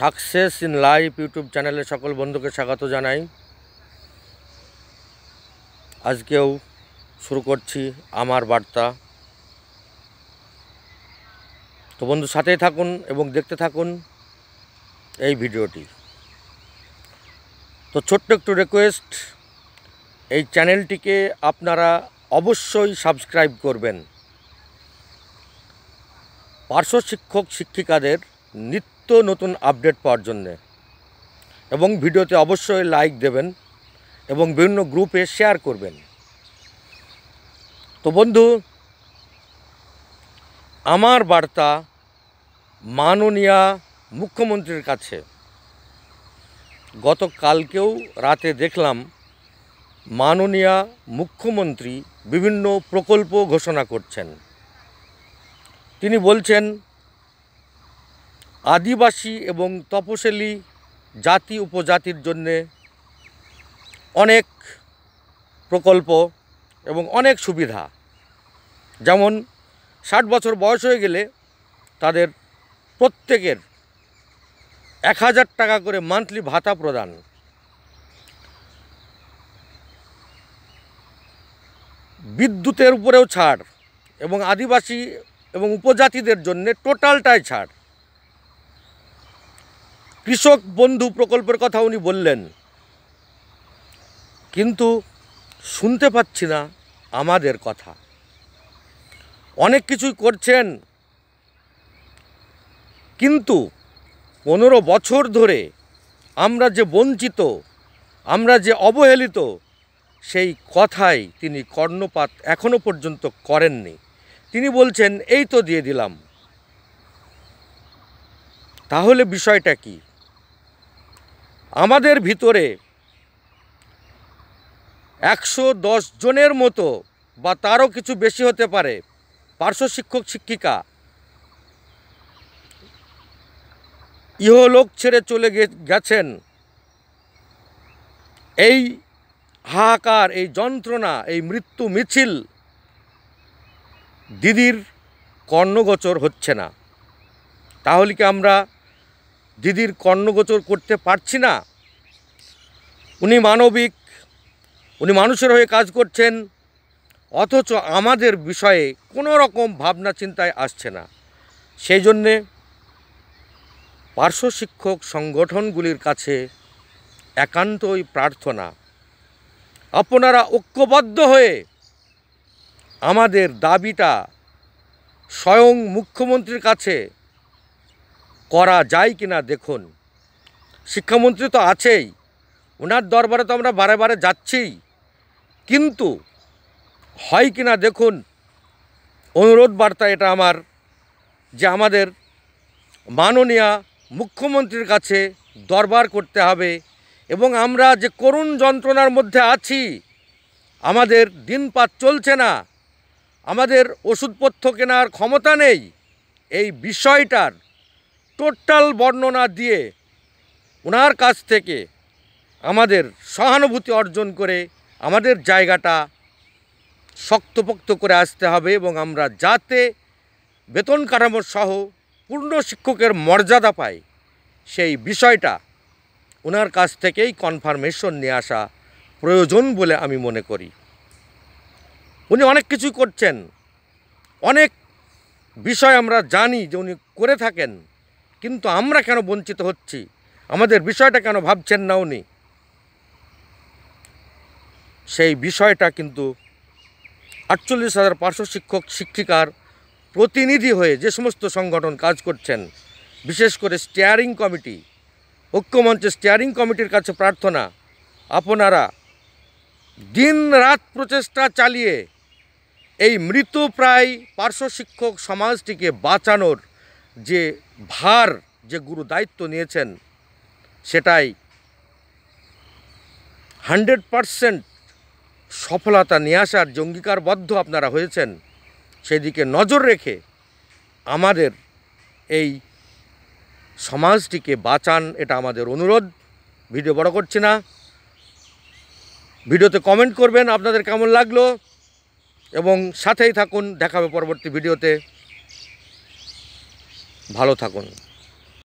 success in life YouTube চ্যানেলে সকল বন্ধুকে স্বাগত জানাই আজকেও শুরু করছি আমার বার্তা তো বন্ধু সাথেই থাকুন এবং দেখতে থাকুন এই ভিডিওটি তো ছোট্ট একটু রিকোয়েস্ট এই চ্যানেলটিকে আপনারা অবশ্যই সাবস্ক্রাইব করবেন পার্শ্ব শিক্ষক শিক্ষিকাদের নিত্য নতুন আপডেট পাওয়ার জন্যে এবং ভিডিওতে অবশ্যই লাইক দেবেন এবং বিভিন্ন গ্রুপে শেয়ার করবেন তো বন্ধু আমার বার্তা মাননীয়া মুখ্যমন্ত্রীর কাছে গতকালকেও রাতে দেখলাম মাননীয়া মুখ্যমন্ত্রী বিভিন্ন প্রকল্প ঘোষণা করছেন তিনি বলছেন আদিবাসী এবং তপশিলি জাতি উপজাতির জন্যে অনেক প্রকল্প এবং অনেক সুবিধা যেমন ষাট বছর বয়স হয়ে গেলে তাদের প্রত্যেকের এক হাজার টাকা করে মান্থলি ভাতা প্রদান বিদ্যুতের উপরেও ছাড় এবং আদিবাসী এবং উপজাতিদের জন্যে টোটালটাই ছাড় কৃষক বন্ধু প্রকল্পের কথা উনি বললেন কিন্তু শুনতে পাচ্ছি না আমাদের কথা অনেক কিছুই করছেন কিন্তু পনেরো বছর ধরে আমরা যে বঞ্চিত আমরা যে অবহেলিত সেই কথাই তিনি কর্ণপাত এখনও পর্যন্ত করেননি তিনি বলছেন এই তো দিয়ে দিলাম তাহলে বিষয়টা কী আমাদের ভিতরে একশো জনের মতো বা তারও কিছু বেশি হতে পারে পার্শ্ব শিক্ষক শিক্ষিকা ইহলোক ছেড়ে চলে গেছেন এই হাহাকার এই যন্ত্রণা এই মৃত্যু মিছিল দিদির কর্ণগোচর হচ্ছে না তাহলে কি আমরা দিদির কর্ণগোচর করতে পারছি না উনি মানবিক উনি মানুষের হয়ে কাজ করছেন অথচ আমাদের বিষয়ে কোনো রকম ভাবনা চিন্তায় আসছে না সেই জন্যে পার্শ্ব শিক্ষক সংগঠনগুলির কাছে একান্তই প্রার্থনা আপনারা ঐক্যবদ্ধ হয়ে আমাদের দাবিটা স্বয়ং মুখ্যমন্ত্রীর কাছে করা যায় কি না দেখুন শিক্ষামন্ত্রী তো আছেই ওনার দরবারে তো আমরা বারে বারে যাচ্ছি কিন্তু হয় কি না দেখুন অনুরোধ বার্তা এটা আমার যে আমাদের মাননীয় মুখ্যমন্ত্রীর কাছে দরবার করতে হবে এবং আমরা যে করুণ যন্ত্রণার মধ্যে আছি আমাদের দিনপাত চলছে না আমাদের ওষুধপত্র কেনার ক্ষমতা নেই এই বিষয়টার টোটাল বর্ণনা দিয়ে ওনার কাছ থেকে আমাদের সহানুভূতি অর্জন করে আমাদের জায়গাটা শক্তপোক্ত করে আসতে হবে এবং আমরা যাতে বেতন কাঠামো সহ পূর্ণ শিক্ষকের মর্যাদা পাই সেই বিষয়টা ওনার কাছ থেকেই কনফার্মেশন নিয়ে আসা প্রয়োজন বলে আমি মনে করি উনি অনেক কিছুই করছেন অনেক বিষয় আমরা জানি যে উনি করে থাকেন কিন্তু আমরা কেন বঞ্চিত হচ্ছি আমাদের বিষয়টা কেন ভাবছেন না উনি সেই বিষয়টা কিন্তু আটচল্লিশ হাজার পাঁচশো শিক্ষক শিক্ষিকার প্রতিনিধি হয়ে যে সমস্ত সংগঠন কাজ করছেন বিশেষ করে স্টিয়ারিং কমিটি ঐক্যমঞ্চে স্টিয়ারিং কমিটির কাছে প্রার্থনা আপনারা দিন রাত প্রচেষ্টা চালিয়ে এই মৃতপ্রায় পার্শ্ব শিক্ষক সমাজটিকে বাঁচানোর যে ভার যে গুরু দায়িত্ব নিয়েছেন সেটাই হান্ড্রেড পারসেন্ট সফলতা নিয়ে আসার জঙ্গিকারবদ্ধ আপনারা হয়েছেন সেদিকে নজর রেখে আমাদের এই সমাজটিকে বাঁচান এটা আমাদের অনুরোধ ভিডিও বড় করছি না ভিডিওতে কমেন্ট করবেন আপনাদের কেমন লাগলো এবং সাথেই থাকুন দেখাবে পরবর্তী ভিডিওতে ভালো থাকুন